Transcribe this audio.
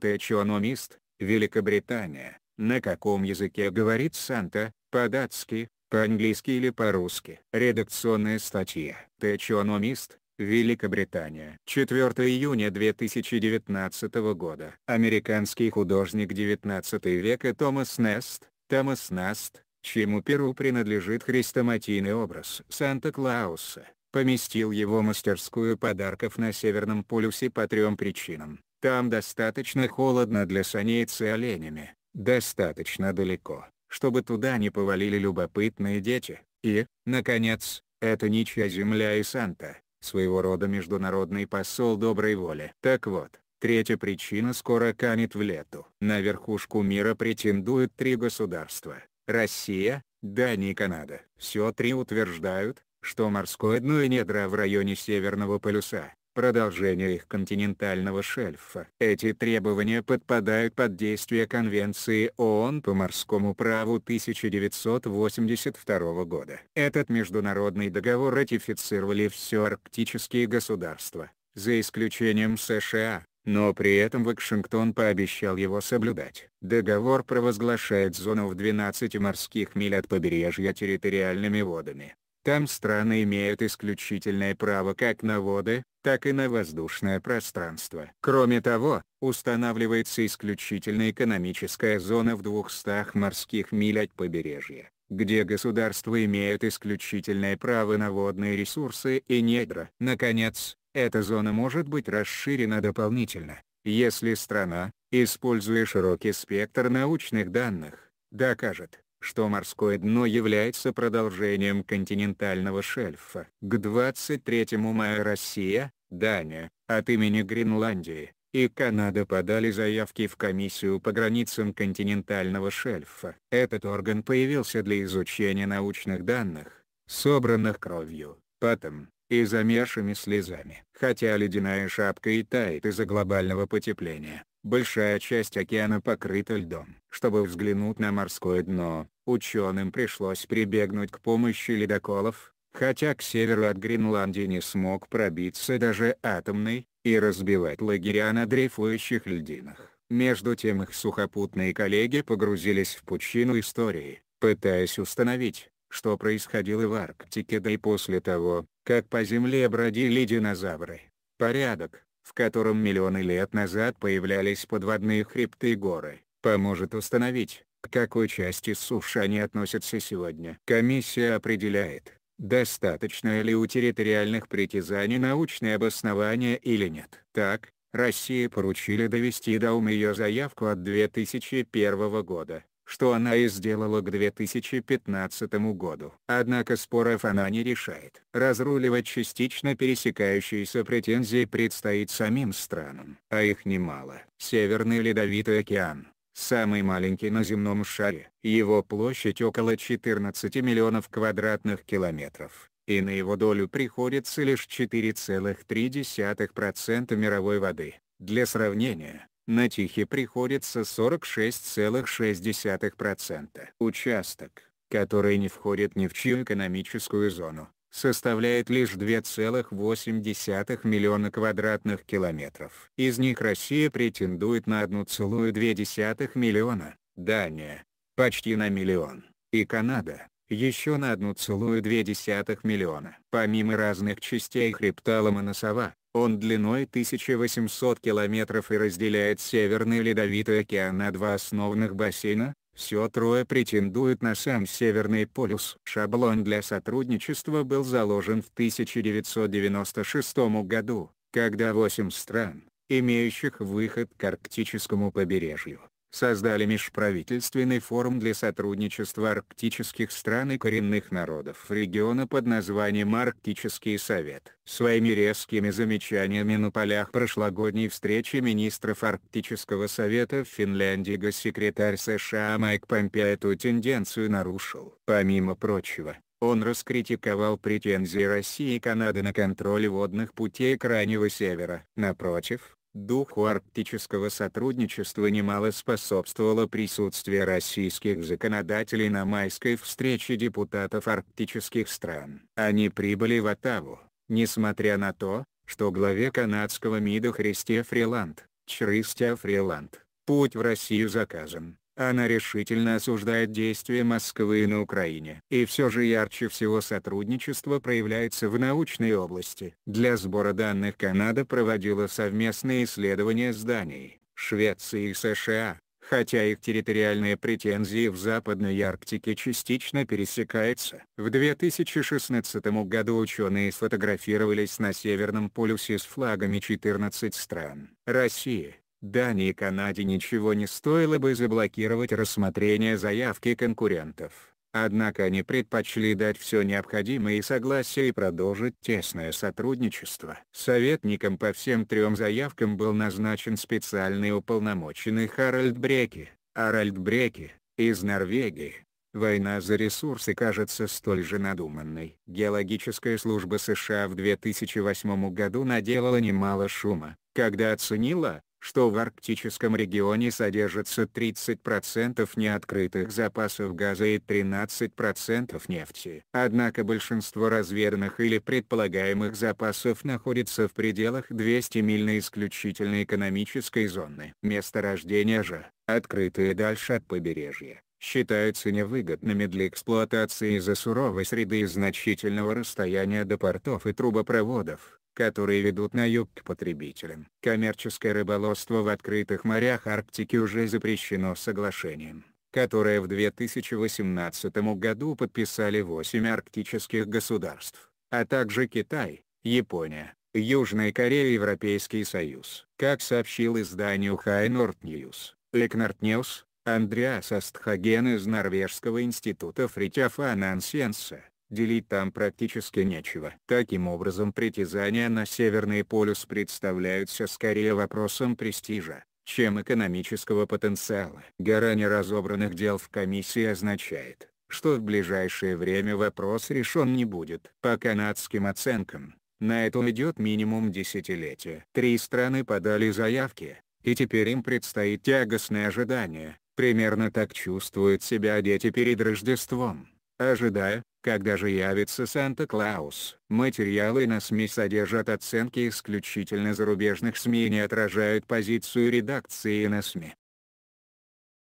Ты экономист, Великобритания, на каком языке говорит Санта, по-датски, по-английски или по-русски? Редакционная статья. Ты экономист, Великобритания. 4 июня 2019 года. Американский художник 19 века Томас Нест, Томас Наст, чему Перу принадлежит хрестоматийный образ Санта-Клауса, поместил его мастерскую подарков на Северном полюсе по трем причинам. Там достаточно холодно для саней с оленями, достаточно далеко, чтобы туда не повалили любопытные дети, и, наконец, это ничья земля и Санта, своего рода международный посол доброй воли. Так вот, третья причина скоро канет в лету. На верхушку мира претендуют три государства – Россия, Дания и Канада. Все три утверждают, что морское дно и недра в районе Северного полюса продолжению их континентального шельфа. Эти требования подпадают под действие Конвенции ООН по морскому праву 1982 года. Этот международный договор ратифицировали все арктические государства, за исключением США, но при этом Вашингтон пообещал его соблюдать. Договор провозглашает зону в 12 морских миль от побережья территориальными водами, там страны имеют исключительное право как на воды, так и на воздушное пространство. Кроме того, устанавливается исключительно экономическая зона в 200 морских миль от побережья, где государства имеют исключительное право на водные ресурсы и недра. Наконец, эта зона может быть расширена дополнительно, если страна, используя широкий спектр научных данных, докажет, что морское дно является продолжением континентального шельфа. К 23 мая Россия, Дания, от имени Гренландии, и Канада подали заявки в комиссию по границам континентального шельфа. Этот орган появился для изучения научных данных, собранных кровью, потом, и замершими слезами. Хотя ледяная шапка и тает из-за глобального потепления, Большая часть океана покрыта льдом. Чтобы взглянуть на морское дно, ученым пришлось прибегнуть к помощи ледоколов, хотя к северу от Гренландии не смог пробиться даже атомный, и разбивать лагеря на дрейфующих льдинах. Между тем их сухопутные коллеги погрузились в пучину истории, пытаясь установить, что происходило в Арктике да и после того, как по земле бродили динозавры. Порядок, в котором миллионы лет назад появлялись подводные хребты и горы, поможет установить, к какой части суши они относятся сегодня. Комиссия определяет, достаточно ли у территориальных притязаний научное обоснование или нет. Так, России поручили довести до ума ее заявку от 2001 года что она и сделала к 2015 году. Однако споров она не решает. Разруливать частично пересекающиеся претензии предстоит самим странам, а их немало. Северный Ледовитый океан, самый маленький на земном шаре. Его площадь около 14 миллионов квадратных километров, и на его долю приходится лишь 4,3% мировой воды. Для сравнения, на Тихе приходится 46,6%. Участок, который не входит ни в чью экономическую зону, составляет лишь 2,8 миллиона квадратных километров. Из них Россия претендует на 1,2 миллиона, Дания – почти на миллион, и Канада – еще на 1,2 миллиона. Помимо разных частей хребта Ломоносова, он длиной 1800 километров и разделяет Северный Ледовитый океан на два основных бассейна, все трое претендуют на сам Северный полюс. Шаблон для сотрудничества был заложен в 1996 году, когда 8 стран, имеющих выход к арктическому побережью, создали межправительственный форум для сотрудничества арктических стран и коренных народов региона под названием «Арктический совет». Своими резкими замечаниями на полях прошлогодней встречи министров Арктического совета в Финляндии госсекретарь США Майк Помпео эту тенденцию нарушил. Помимо прочего, он раскритиковал претензии России и Канады на контроль водных путей Крайнего Севера. Напротив, Духу арктического сотрудничества немало способствовало присутствие российских законодателей на майской встрече депутатов арктических стран. Они прибыли в Оттаву, несмотря на то, что главе канадского МИДа Христе Фриланд, Чристя Фриланд, путь в Россию заказан. Она решительно осуждает действия Москвы на Украине. И все же ярче всего сотрудничество проявляется в научной области. Для сбора данных Канада проводила совместные исследования зданий Швеции и США, хотя их территориальные претензии в Западной Арктике частично пересекаются. В 2016 году ученые сфотографировались на Северном полюсе с флагами 14 стран. России, Дании и Канаде ничего не стоило бы заблокировать рассмотрение заявки конкурентов. Однако они предпочли дать все необходимое и согласие и продолжить тесное сотрудничество. Советником по всем трем заявкам был назначен специальный уполномоченный Харальд Бреки. Харальд Бреки, из Норвегии. Война за ресурсы кажется столь же надуманной. Геологическая служба США в 2008 году наделала немало шума, когда оценила, что в арктическом регионе содержится 30% неоткрытых запасов газа и 13% нефти. Однако большинство разверных или предполагаемых запасов находится в пределах 200 миль на исключительно экономической зоны. Месторождение же, открытое дальше от побережья, считаются невыгодными для эксплуатации из-за суровой среды и значительного расстояния до портов и трубопроводов которые ведут на юг к потребителям. Коммерческое рыболовство в открытых морях Арктики уже запрещено соглашением, которое в 2018 году подписали 8 арктических государств, а также Китай, Япония, Южная Корея и Европейский Союз. Как сообщил изданию High North News, Лекнарт News, Андреас Астхаген из Норвежского института Фритьофа-Нансенса, делить там практически нечего. Таким образом притязания на Северный полюс представляются скорее вопросом престижа, чем экономического потенциала. Гора неразобранных дел в комиссии означает, что в ближайшее время вопрос решен не будет. По канадским оценкам, на это уйдет минимум десятилетие. Три страны подали заявки, и теперь им предстоит тягостное ожидание, Примерно так чувствуют себя дети перед Рождеством, ожидая, когда же явится Санта-Клаус. Материалы на СМИ содержат оценки исключительно зарубежных СМИ и не отражают позицию редакции на СМИ.